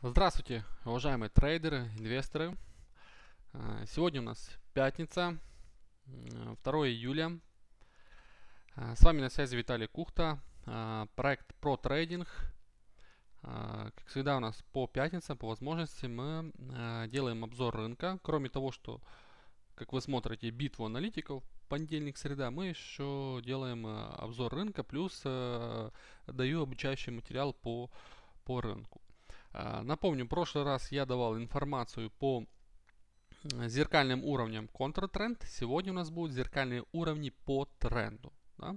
Здравствуйте, уважаемые трейдеры, инвесторы. Э, сегодня у нас пятница, 2 июля. Э, с вами на связи Виталий Кухта, э, проект про трейдинг. Как всегда у нас по пятницам, по возможности, мы делаем обзор рынка. Кроме того, что, как вы смотрите, битву аналитиков, понедельник, среда, мы еще делаем обзор рынка, плюс даю обучающий материал по, по рынку. А, напомню, в прошлый раз я давал информацию по зеркальным уровням контртренд. Сегодня у нас будут зеркальные уровни по тренду. Да?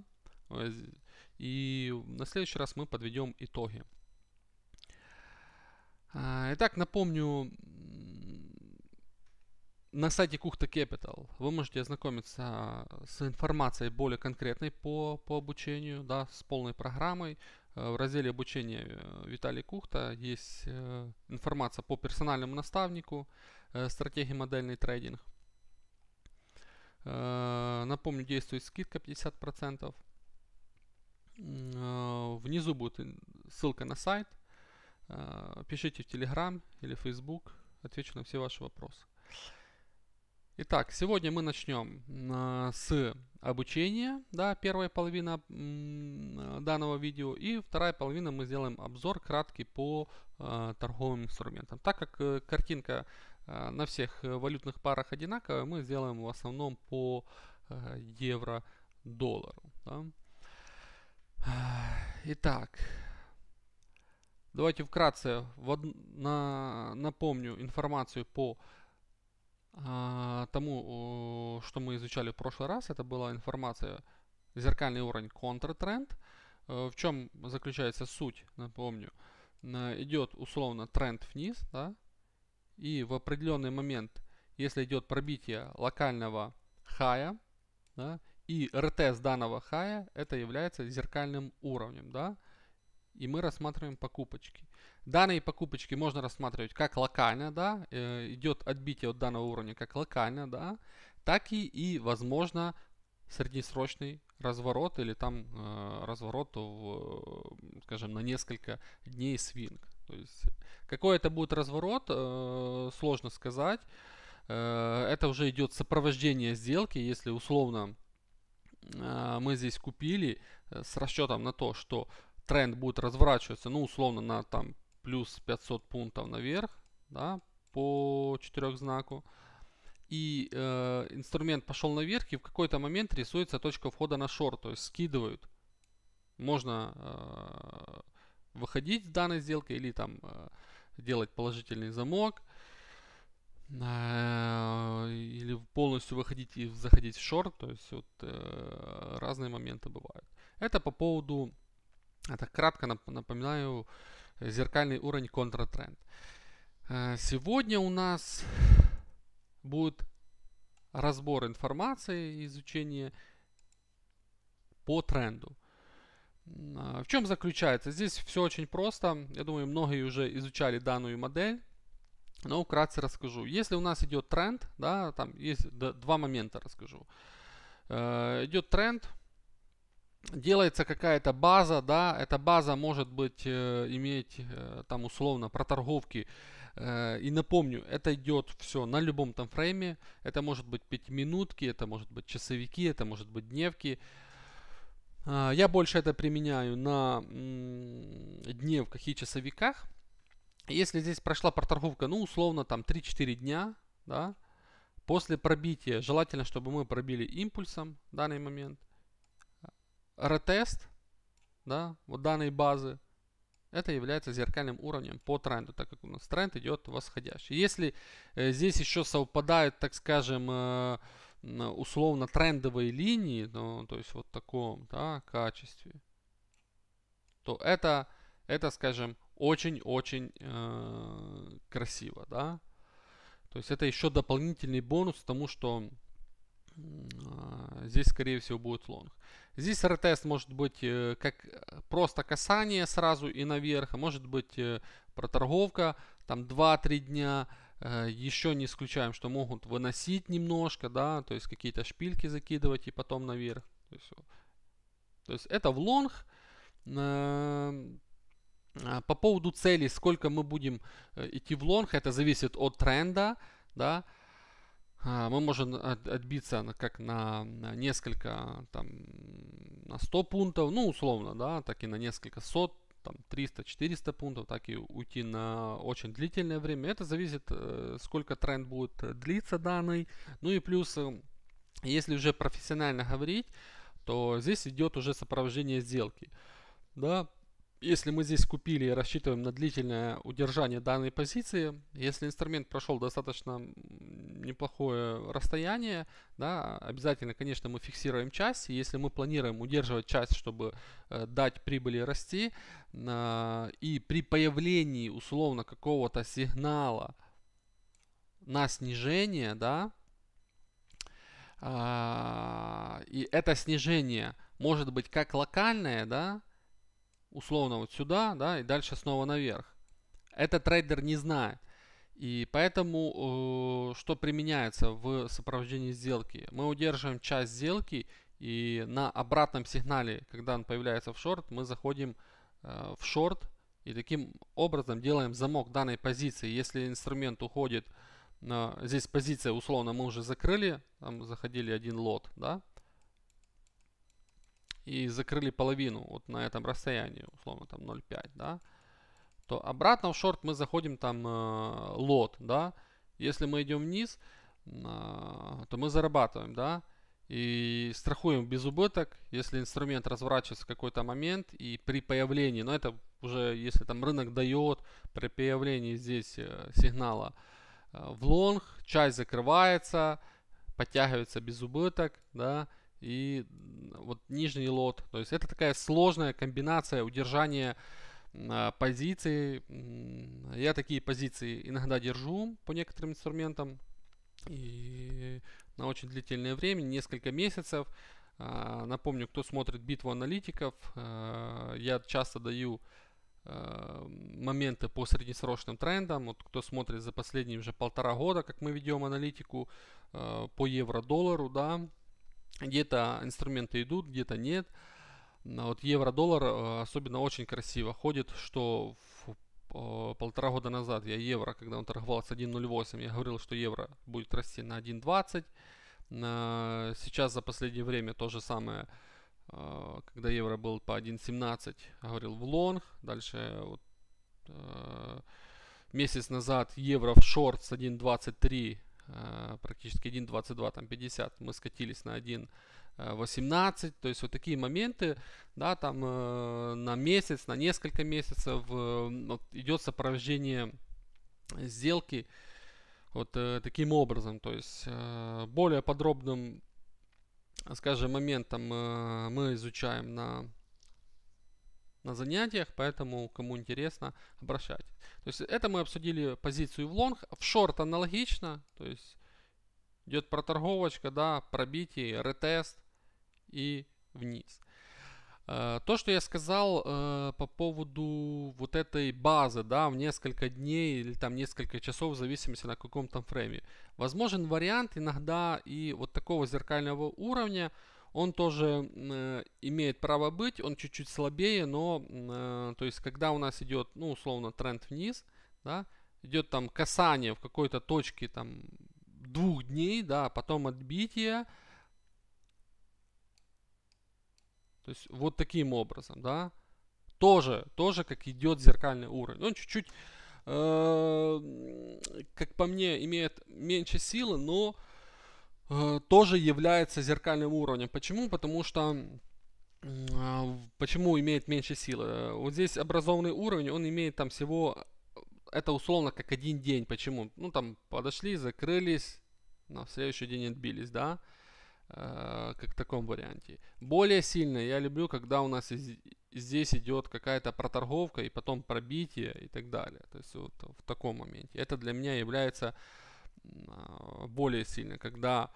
И на следующий раз мы подведем итоги. А, итак, напомню, на сайте Кухта Capital вы можете ознакомиться а, с информацией более конкретной по, по обучению, да, с полной программой. Э, в разделе обучения э, Виталий Кухта есть э, информация по персональному наставнику, стратегии модельный трейдинг. Напомню, действует скидка 50%. Внизу будет ссылка на сайт. Пишите в Telegram или Facebook. Отвечу на все ваши вопросы. Итак, сегодня мы начнем с обучение, да, первая половина данного видео, и вторая половина мы сделаем обзор краткий по э, торговым инструментам. Так как э, картинка э, на всех э, валютных парах одинаковая, мы сделаем в основном по э, евро-доллару. Да. Итак, давайте вкратце в на... напомню информацию по э, а, тому, что мы изучали в прошлый раз, это была информация зеркальный уровень контртренд. Э, в чем заключается суть, напомню. Идет условно тренд вниз, да, и в определенный момент, если идет пробитие локального хая, да, и ретест данного хая, это является зеркальным уровнем, да, и мы рассматриваем покупочки. Данные покупочки можно рассматривать как локально, да, э, идет отбитие от данного уровня как локально, да, так и, и возможно, среднесрочный разворот или там э, разворот, в, скажем, на несколько дней свинг. То есть какой это будет разворот, э, сложно сказать. Э, это уже идет сопровождение сделки, если условно э, мы здесь купили э, с расчетом на то, что тренд будет разворачиваться, ну, условно, на там плюс 500 пунктов наверх, да, по четырехзнаку. И э, инструмент пошел наверх, и в какой-то момент рисуется точка входа на шорт, то есть скидывают. Можно э, выходить с данной сделки или там э, делать положительный замок э, или полностью выходить и заходить в шорт, то есть вот э, разные моменты бывают. Это по поводу это кратко напоминаю зеркальный уровень контратренд. Э, сегодня у нас будет разбор информации, изучение по тренду. Э, в чем заключается? Здесь все очень просто. Я думаю, многие уже изучали данную модель. Но вкратце расскажу. Если у нас идет тренд, да, там есть два момента расскажу. Э, идет тренд, делается какая-то база, да, эта база может быть э, иметь э, там условно проторговки. Э, и напомню, это идет все на любом там фрейме. Это может быть 5 минутки, это может быть часовики, это может быть дневки. Э, я больше это применяю на дневках и часовиках. Если здесь прошла проторговка, ну условно там 3-4 дня, да, после пробития, желательно, чтобы мы пробили импульсом в данный момент – ретест да, вот данной базы, это является зеркальным уровнем по тренду, так как у нас тренд идет восходящий. Если э, здесь еще совпадают, так скажем, э, условно трендовые линии, ну, то есть вот в таком да, качестве, то это, это скажем, очень-очень э, красиво. Да? То есть это еще дополнительный бонус тому, что а, здесь, скорее всего, будет лонг. Здесь ретест может быть э, как э, просто касание сразу и наверх. а Может быть э, проторговка, там 2-3 дня. Еще не исключаем, что могут выносить немножко, да, то есть какие-то шпильки закидывать и потом наверх. То есть, то есть это в лонг. А, по поводу цели, сколько мы будем идти в лонг, это зависит от тренда, да, а, мы можем отбиться как на несколько, там, на 100 пунктов, ну, условно, да, так и на несколько сот, там, 300-400 пунктов, так и уйти на очень длительное время. Это зависит, э, сколько тренд будет э, длиться данный. Ну и плюс, э, если уже профессионально говорить, то здесь идет уже сопровождение сделки. Да, если мы здесь купили и рассчитываем на длительное удержание данной позиции, если инструмент прошел достаточно неплохое расстояние, да, обязательно, конечно, мы фиксируем часть. если мы планируем удерживать часть, чтобы э, дать прибыли расти, э, и при появлении условно какого-то сигнала на снижение, да, э, и это снижение может быть как локальное, да, условно вот сюда, да, и дальше снова наверх. Это трейдер не знает. И поэтому, э, что применяется в сопровождении сделки? Мы удерживаем часть сделки, и на обратном сигнале, когда он появляется в шорт, мы заходим э, в шорт и таким образом делаем замок данной позиции. Если инструмент уходит, э, здесь позиция условно мы уже закрыли, там заходили один лот, да, и закрыли половину вот на этом расстоянии, условно там 0,5, да, то обратно в шорт мы заходим там э, лот, да. Если мы идем вниз, э, то мы зарабатываем, да, и страхуем без убыток, если инструмент разворачивается в какой-то момент и при появлении, но ну, это уже если там рынок дает, при появлении здесь э, сигнала э, в лонг, часть закрывается, подтягивается без убыток, да, и вот нижний лот. То есть это такая сложная комбинация удержания а, позиции. Я такие позиции иногда держу по некоторым инструментам и на очень длительное время, несколько месяцев. А, напомню, кто смотрит битву аналитиков, а, я часто даю моменты по среднесрочным трендам. Вот кто смотрит за последние уже полтора года, как мы ведем аналитику по евро-доллару, да, где-то инструменты идут, где-то нет. А вот евро-доллар э, особенно очень красиво ходит, что в э, полтора года назад я евро, когда он торговался 1.08, я говорил, что евро будет расти на 1.20. А, сейчас за последнее время то же самое, э, когда евро был по 1.17, говорил в лонг. Дальше вот, месяц назад евро в шорт с 1.23 а, практически 1.22, там 50, мы скатились на 1.18, а, то есть вот такие моменты, да, там э, на месяц, на несколько месяцев э, вот, идет сопровождение сделки вот э, таким образом, то есть более подробным, скажем, моментом мы изучаем на на занятиях, поэтому кому интересно, обращайтесь. То есть это мы обсудили позицию в лонг. В шорт аналогично, то есть идет проторговочка, да, пробитие, ретест и вниз. Э, то, что я сказал э, по поводу вот этой базы, да, в несколько дней или там несколько часов, в зависимости на каком там фрейме. Возможен вариант иногда и вот такого зеркального уровня, он тоже э, имеет право быть, он чуть-чуть слабее, но, э, то есть, когда у нас идет, ну, условно, тренд вниз, да, идет там касание в какой-то точке там двух дней, да, а потом отбитие, то есть, вот таким образом, да, тоже, тоже как идет зеркальный уровень, он чуть-чуть, э, как по мне, имеет меньше силы, но Э, тоже является зеркальным уровнем. Почему? Потому что э, почему имеет меньше силы? Э, вот здесь образованный уровень, он имеет там всего, это условно как один день. Почему? Ну там подошли, закрылись, на следующий день отбились, да? Как в таком варианте. Более сильное я люблю, когда у нас здесь идет какая-то проторговка и потом пробитие и так далее. То есть вот в таком моменте. Это для меня является а, более сильно, когда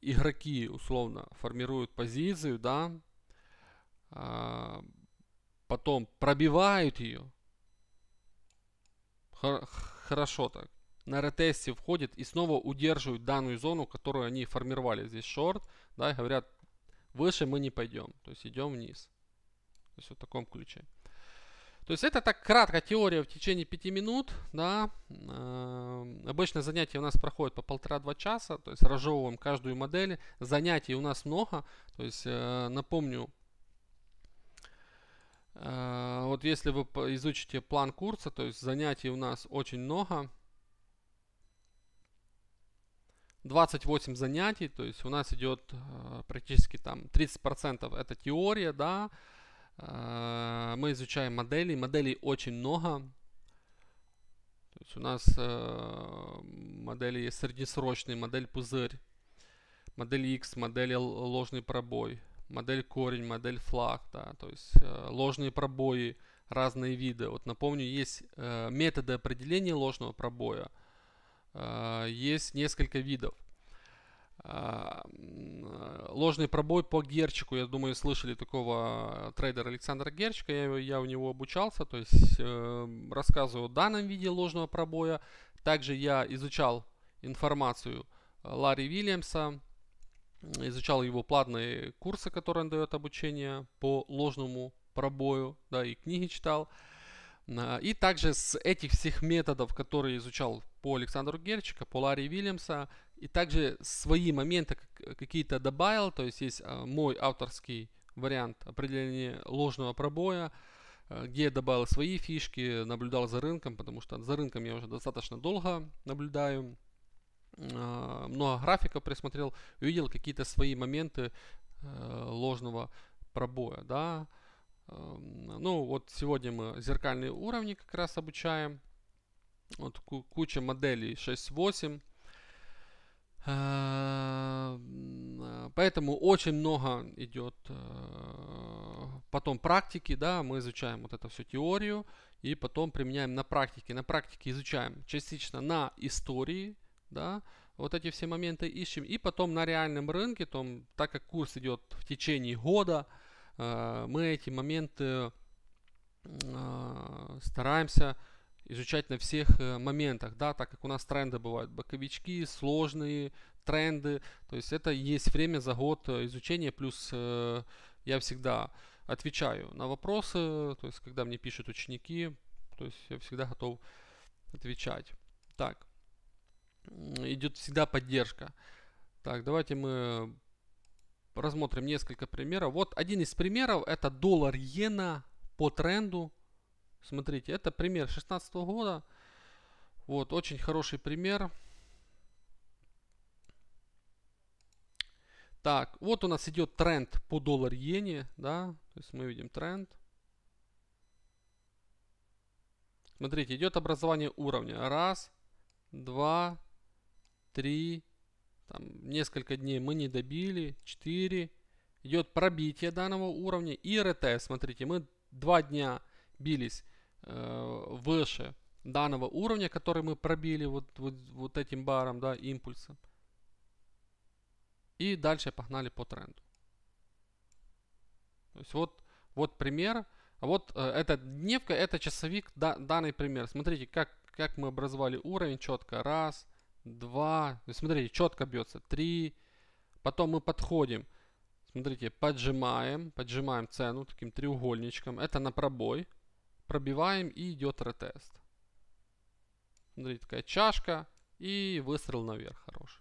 игроки условно формируют позицию, да, а, потом пробивают ее, хорошо так, на ретесте входят и снова удерживают данную зону, которую они формировали. Здесь шорт, да, и говорят, выше мы не пойдем, то есть идем вниз. То есть в таком ключе. То есть это так кратко теория в течение 5 минут. Да. Эм, обычно занятие у нас проходит по полтора-два часа. То есть разжевываем каждую модель. Занятий у нас много. То есть э, напомню, э, вот если вы изучите план курса, то есть занятий у нас очень много. 28 занятий, то есть у нас идет э, практически там 30% это теория, да, Э, мы изучаем модели. Моделей очень много. То есть у нас э, модели есть среднесрочные, модель пузырь, модель X, модель ложный пробой, модель корень, модель флаг, да, то есть э, ложные пробои, разные виды. Вот напомню, есть методы определения ложного пробоя, есть несколько видов. А, а, ложный пробой по Герчику. Я думаю, слышали такого а, трейдера Александра Герчика. Я, я у него обучался, то есть э, рассказываю в данном виде ложного пробоя. Также я изучал информацию э, Ларри Вильямса, изучал его платные курсы, которые он дает обучение по ложному пробою, да, и книги читал. И также с этих всех методов, которые изучал по Александру Герчика, по Ларри Вильямса, и также свои моменты какие-то добавил, то есть есть а, мой авторский вариант определения ложного пробоя, а, где я добавил свои фишки, наблюдал за рынком, потому что за рынком я уже достаточно долго наблюдаю, а, много графиков присмотрел, увидел какие-то свои моменты э, ложного пробоя, да. Эм, ну вот сегодня мы зеркальные уровни как раз обучаем, вот куча моделей 6-8, Эм, поэтому очень много идет э, потом практики, да, мы изучаем вот эту всю теорию и потом применяем на практике. На практике изучаем частично на истории, да, вот эти все моменты ищем. И потом на реальном рынке, там, так как курс идет в течение года, э, мы эти моменты э, стараемся изучать на всех э, моментах, да, так как у нас тренды бывают, боковички, сложные тренды, то есть это есть время за год э, изучения, плюс э, я всегда отвечаю на вопросы, то есть когда мне пишут ученики, то есть я всегда готов отвечать. Так, идет всегда поддержка. Так, давайте мы рассмотрим несколько примеров. Вот один из примеров это доллар иена по тренду Смотрите, это пример 16 года. Вот, очень хороший пример. Так, вот у нас идет тренд по доллар иене, да, то есть мы видим тренд. Смотрите, идет образование уровня. Раз, два, три, там несколько дней мы не добили, четыре. Идет пробитие данного уровня и РТ. Смотрите, мы два дня бились э, выше данного уровня, который мы пробили вот, вот, вот этим баром, да, импульсом. И дальше погнали по тренду. То есть вот, вот пример. А вот э, это дневка, это часовик, да, данный пример. Смотрите, как, как мы образовали уровень четко. Раз, два. Смотрите, четко бьется. Три. Потом мы подходим. Смотрите, поджимаем, поджимаем цену таким треугольничком. Это на пробой. Пробиваем и идет ретест. Смотрите, такая чашка и выстрел наверх хорош.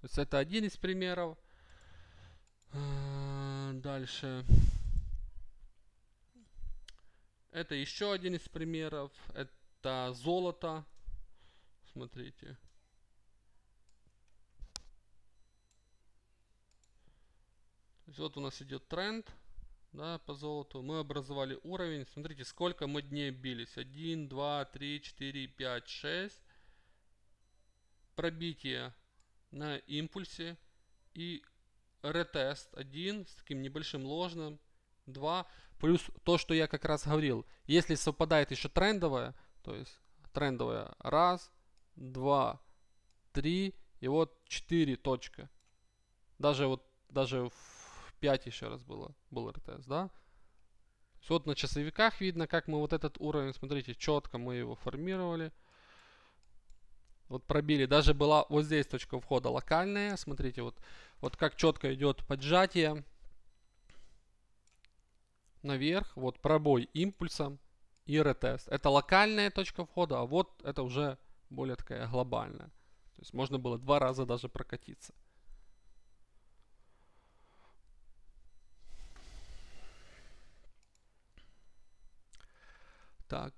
То есть это один из примеров. Э, дальше. Это еще один из примеров. Это золото. Смотрите. То есть вот у нас идет тренд да, по золоту. Мы образовали уровень. Смотрите, сколько мы дней бились. 1, 2, 3, 4, 5, 6. Пробитие на импульсе. И ретест 1 с таким небольшим ложным. 2. Плюс то, что я как раз говорил. Если совпадает еще трендовая, то есть трендовая. Раз, два, три и вот 4 точка. Даже вот даже в 5 еще раз было, был РТС, да? Вот на часовиках видно, как мы вот этот уровень, смотрите, четко мы его формировали. Вот пробили. Даже была вот здесь точка входа локальная. Смотрите, вот, вот как четко идет поджатие наверх. Вот пробой импульсом и ретест. Это локальная точка входа, а вот это уже более такая глобальная. То есть можно было два раза даже прокатиться. Так.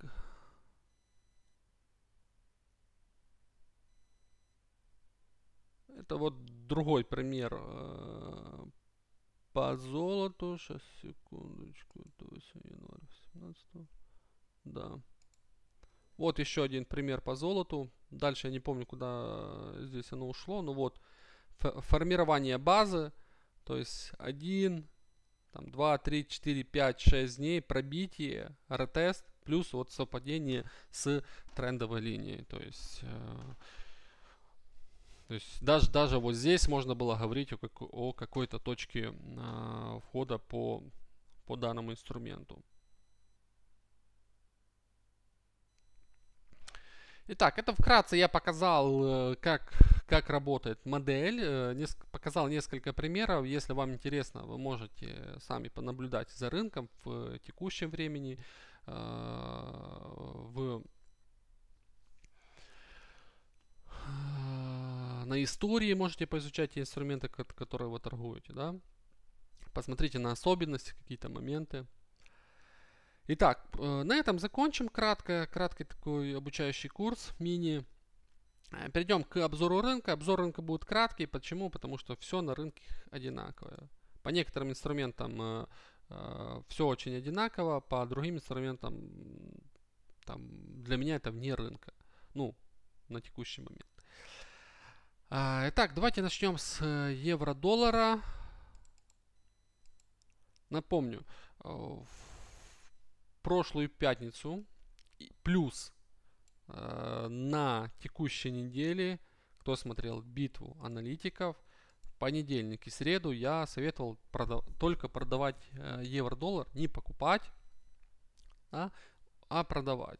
Это вот другой пример э, по золоту. Сейчас, секундочку. Это 8 января 17 Да. Вот еще один пример по золоту. Дальше я не помню, куда э, здесь оно ушло. Но вот формирование базы. То есть 1, там 2, 3, 4, 5, 6 дней пробитие, ретест плюс от совпадения с трендовой линией. То есть, э, то есть даже, даже вот здесь можно было говорить о, как, о какой-то точке э, входа по, по данному инструменту. Итак, это вкратце я показал, э, как, как работает модель. Э, неск показал несколько примеров. Если вам интересно, вы можете сами понаблюдать за рынком в текущем времени. Э, в э, на истории можете поизучать инструменты, которые вы торгуете, да. Посмотрите на особенности, какие-то моменты. Итак, э, на этом закончим. Кратко, краткий такой обучающий курс мини. Перейдем к обзору рынка. Обзор рынка будет краткий. Почему? Потому что все на рынке одинаковое. По некоторым инструментам Э, все очень одинаково, по другим инструментам там, для меня это вне рынка. Ну, на текущий момент. А, итак, давайте начнем с э, евро-доллара. Напомню, э, в прошлую пятницу плюс на текущей неделе, кто смотрел битву аналитиков – понедельник и среду я советовал продав только продавать э, евро-доллар, не покупать, да, а продавать.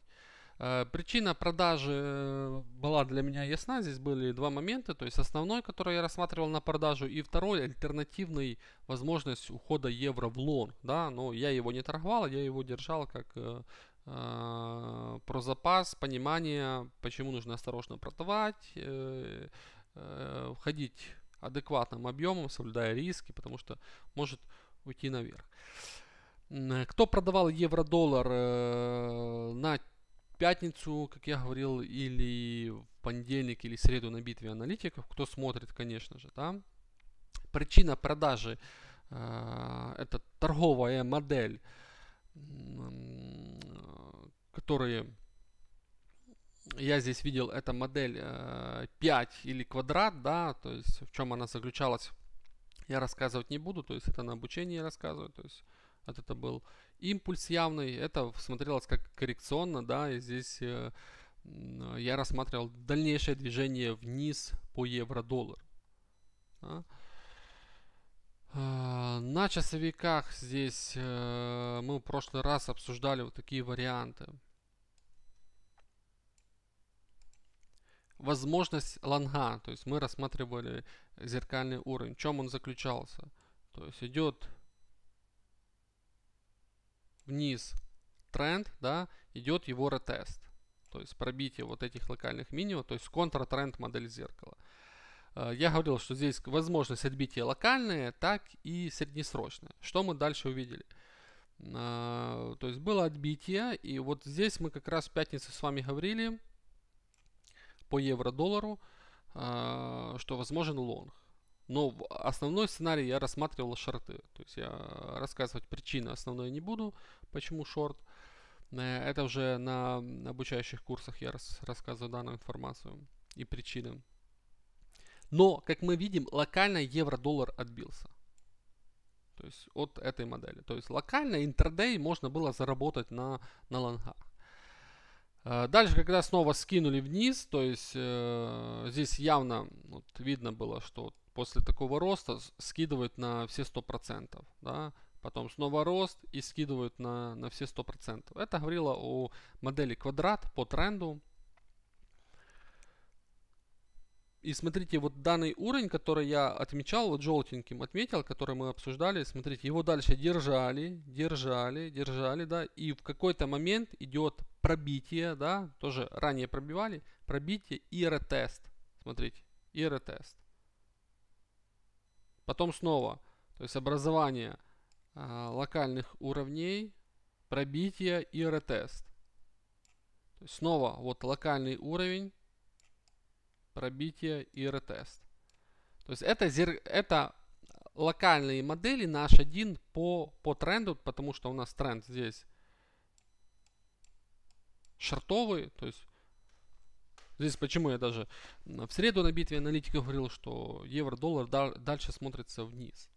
Э, причина продажи э, была для меня ясна. Здесь были два момента. То есть основной, который я рассматривал на продажу, и второй альтернативный возможность ухода евро в лон. Да? Но я его не торговал, я его держал как э, э, про запас, понимание, почему нужно осторожно продавать, э, э, входить адекватным объемом, соблюдая риски, потому что может уйти наверх. Э, кто продавал евро-доллар э, на пятницу, как я говорил, или в понедельник, или среду на битве аналитиков, кто смотрит, конечно же, да. Причина продажи э, это торговая модель, которая я здесь видел, эта модель э, 5 или квадрат, да, то есть в чем она заключалась, я рассказывать не буду, то есть это на обучении рассказываю, то есть вот это был импульс явный, это смотрелось как коррекционно, да, и здесь э, я рассматривал дальнейшее движение вниз по евро-доллар. Да. Э, на часовиках здесь э, мы в прошлый раз обсуждали вот такие варианты. возможность лонга, то есть мы рассматривали зеркальный уровень, в чем он заключался. То есть идет вниз тренд, да, идет его ретест. То есть пробитие вот этих локальных минимумов, то есть контратренд модель зеркала. Э, я говорил, что здесь возможность отбития локальные, так и среднесрочные. Что мы дальше увидели? Э, то есть было отбитие, и вот здесь мы как раз в пятницу с вами говорили, по евро-доллару, а, что возможен лонг. Но в основной сценарий я рассматривал шорты. То есть я рассказывать причины основной не буду, почему шорт. Э, это уже на обучающих курсах я рас, рассказываю данную информацию и причины. Но, как мы видим, локально евро-доллар отбился. То есть от этой модели. То есть локально, интердей можно было заработать на, на лонгах. Э, дальше, когда снова скинули вниз, то есть э, здесь явно вот, видно было, что после такого роста скидывают на все 100%. Да? Потом снова рост и скидывают на, на все 100%. Это говорило о модели квадрат по тренду. И смотрите, вот данный уровень, который я отмечал, вот желтеньким отметил, который мы обсуждали, смотрите, его дальше держали, держали, держали, да, и в какой-то момент идет пробитие, да, тоже ранее пробивали, пробитие и ретест, смотрите, и ретест. Потом снова, то есть образование э, локальных уровней, пробитие и ретест. снова вот локальный уровень, пробитие и ретест. То есть это, зер... это локальные модели наш h по, по тренду, потому что у нас тренд здесь шортовый. То есть здесь почему я даже в среду на битве аналитика говорил, что евро-доллар дальше смотрится вниз.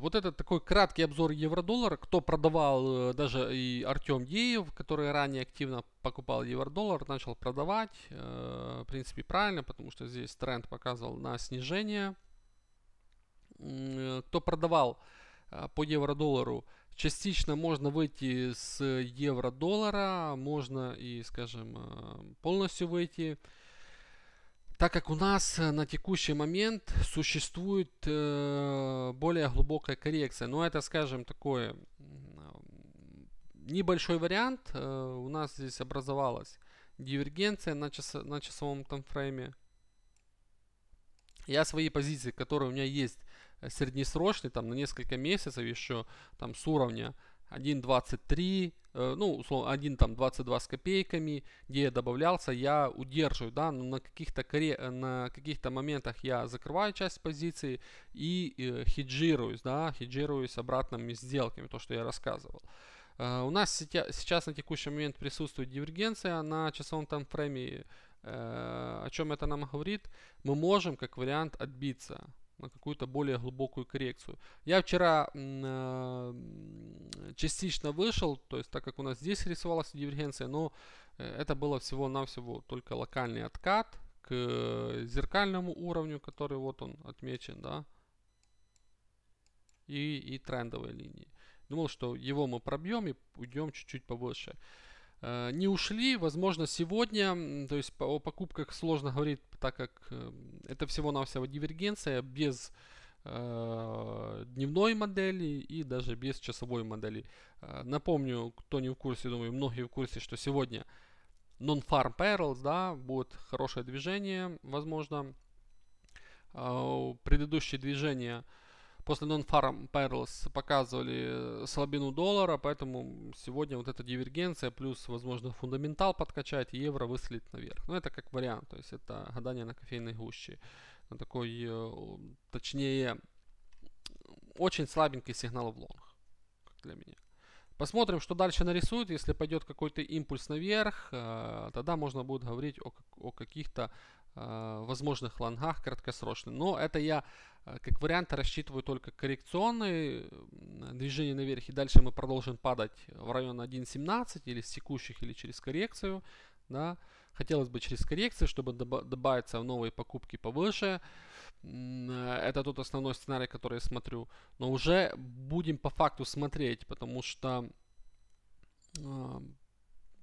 Вот этот такой краткий обзор евро-доллара. Кто продавал, э, даже и Артем Деев, который ранее активно покупал евро-доллар, начал продавать. Э, в принципе, правильно, потому что здесь тренд показывал на снижение. Э, кто продавал по евро-доллару, частично можно выйти с евро-доллара, можно и, скажем, полностью выйти так как у нас э, на текущий момент существует э, более глубокая коррекция, но это, скажем, такое небольшой вариант, э, у нас здесь образовалась дивергенция на, час, на часовом таймфрейме. Я свои позиции, которые у меня есть среднесрочные, там на несколько месяцев еще, там с уровня 1.23, Э, ну, условно, один там 22 с копейками, где я добавлялся, я удерживаю, да, но ну, на каких-то, коре... Э, на каких-то моментах я закрываю часть позиции и э, хеджируюсь, да, хеджируюсь обратными сделками, то, что я рассказывал. Э, у нас сейчас на текущий момент присутствует дивергенция на часовом таймфрейме, э, о чем это нам говорит, мы можем, как вариант, отбиться, на какую-то более глубокую коррекцию. Я вчера э, частично вышел, то есть так как у нас здесь рисовалась дивергенция, но э, это было всего-навсего только локальный откат к зеркальному уровню, который вот он отмечен, да, и, и трендовой линии. Думал, что его мы пробьем и уйдем чуть-чуть повыше. Э, не ушли. Возможно, сегодня, то есть о покупках сложно говорить, так как э, это всего-навсего дивергенция без э, дневной модели и даже без часовой модели. Напомню, кто не в курсе, думаю, многие в курсе, что сегодня non-farm perils, да, будет хорошее движение, возможно. А предыдущее движение после Non-Farm Perils показывали э, слабину доллара, поэтому сегодня вот эта дивергенция плюс, возможно, фундаментал подкачать, евро выслить наверх. Ну это как вариант, то есть это гадание на кофейной гуще. На такой, э, точнее, очень слабенький сигнал в лонг, как для меня. Посмотрим, что дальше нарисует. Если пойдет какой-то импульс наверх, э, тогда можно будет говорить о, о каких-то возможных лонгах краткосрочных. Но это я а, как вариант рассчитываю только коррекционные движения наверх и дальше мы продолжим падать в район 1.17 или с текущих или через коррекцию. Да. Хотелось бы через коррекции, чтобы добавиться в новые покупки повыше. Это тот основной сценарий, который я смотрю. Но уже будем по факту смотреть, потому что а,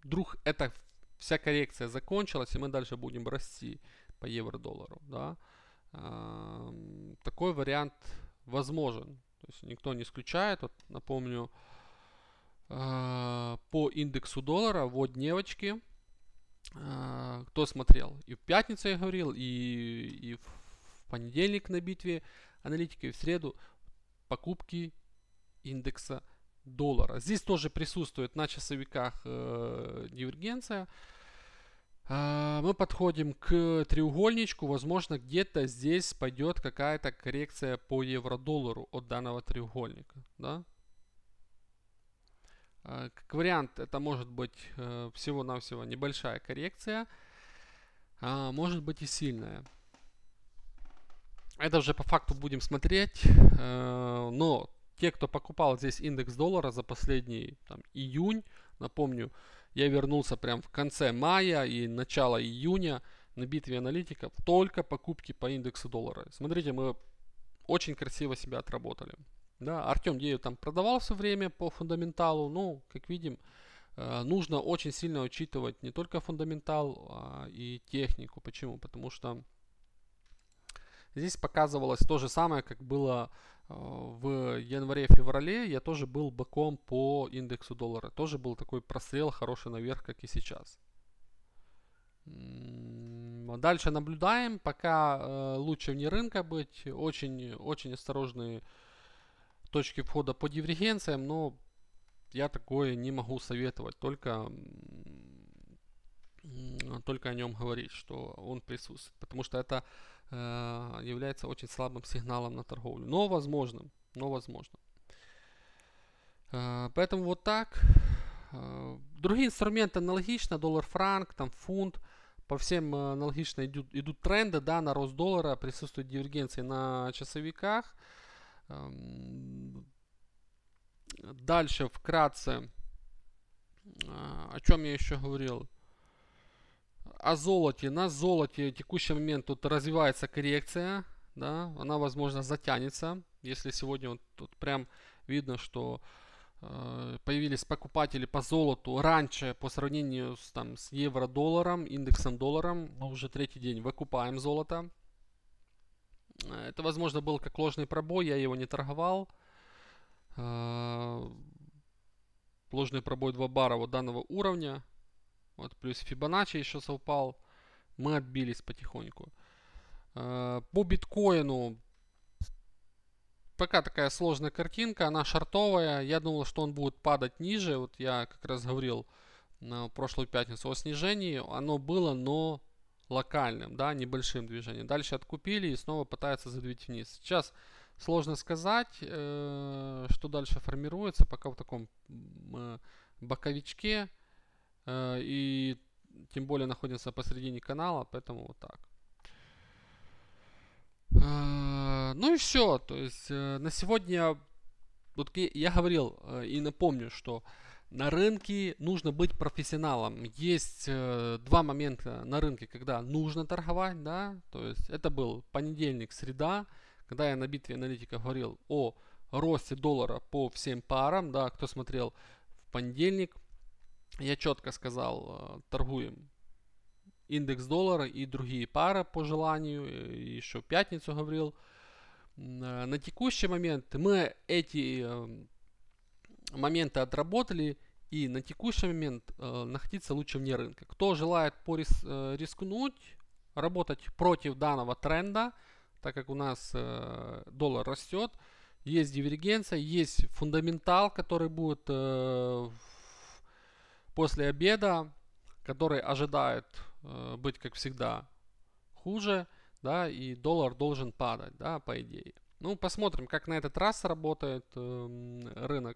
вдруг эта вся коррекция закончилась, и мы дальше будем расти по евро-доллару. Да? такой вариант возможен. То есть никто не исключает. Вот, напомню, а, по индексу доллара в дневочки, а, кто смотрел. И в пятницу я говорил, и, и в понедельник на битве аналитики, и в среду покупки индекса доллара. Здесь тоже присутствует на часовиках э, дивергенция. А, а, мы подходим к треугольничку. Возможно, где-то здесь пойдет какая-то коррекция по евро-доллару от данного треугольника. Да? А, как вариант, это может быть э, всего-навсего небольшая коррекция, а может быть и сильная. Это уже по факту будем смотреть, э, но те, кто покупал здесь индекс доллара за последний там, июнь, напомню, я вернулся прям в конце мая и начало июня на битве аналитиков только покупки по индексу доллара. Смотрите, мы очень красиво себя отработали. Да, Артем Дею там продавал все время по фундаменталу, но, ну, как видим, э, нужно очень сильно учитывать не только фундаментал, а и технику. Почему? Потому что здесь показывалось то же самое, как было в январе-феврале я тоже был боком по индексу доллара. Тоже был такой прострел хороший наверх, как и сейчас. А дальше наблюдаем, пока э, лучше вне рынка быть. Очень, очень осторожные точки входа по дивергенциям, но я такое не могу советовать. Только только о нем говорить, что он присутствует, потому что это э, является очень слабым сигналом на торговлю, но возможным, но возможным. Э, поэтому вот так. Э, другие инструменты аналогично, доллар-франк, там фунт, по всем э, аналогично идут, идут тренды, да, на рост доллара, присутствует дивергенции на часовиках. Э, дальше вкратце, э, о чем я еще говорил, о золоте. На золоте в текущий момент тут развивается коррекция. Да, она, возможно, затянется. Если сегодня вот тут прям видно, что э, появились покупатели по золоту раньше по сравнению с, там, с евро-долларом, индексом долларом. Мы уже третий день выкупаем золото. Это, возможно, был как ложный пробой, я его не торговал. Э, ложный пробой 2 бара вот данного уровня. Вот плюс Fibonacci еще совпал. Мы отбились потихоньку. Э, по биткоину пока такая сложная картинка, она шартовая. Я думал, что он будет падать ниже. Вот я как раз говорил на прошлую пятницу о снижении. Оно было, но локальным, да, небольшим движением. Дальше откупили и снова пытаются задвинуть вниз. Сейчас сложно сказать, э, что дальше формируется, пока в таком э, боковичке. Э, и тем более находимся посередине канала, поэтому вот так. Э, ну и все, то есть э, на сегодня, вот я говорил и напомню, что на рынке нужно быть профессионалом. Есть два момента на рынке, когда нужно торговать, да, то есть это был понедельник, среда, когда я на битве аналитика говорил о росте доллара по всем парам, да, кто смотрел в понедельник, я четко сказал, торгуем индекс доллара и другие пары по желанию, еще в пятницу говорил. На текущий момент мы эти моменты отработали, и на текущий момент находиться лучше вне рынка. Кто желает порис, э, рискнуть, работать против данного тренда, так как у нас э, доллар растет, есть дивергенция, есть фундаментал, который будет э, после обеда, который ожидает э, быть, как всегда, хуже, да, и доллар должен падать, да, по идее. Ну, посмотрим, как на этот раз работает э, рынок.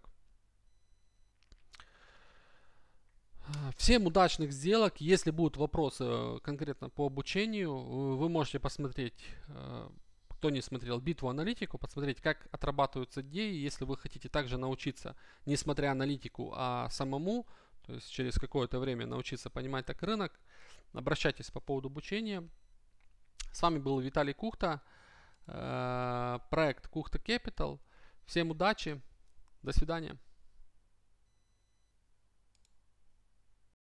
Всем удачных сделок. Если будут вопросы э, конкретно по обучению, э, вы можете посмотреть, э, кто не смотрел битву аналитику, посмотреть, как отрабатываются идеи. Если вы хотите также научиться, не смотря аналитику, а самому, то есть через какое-то время научиться понимать так рынок. Обращайтесь по поводу обучения. С вами был Виталий Кухта, э, проект Кухта Capital. Всем удачи, до свидания.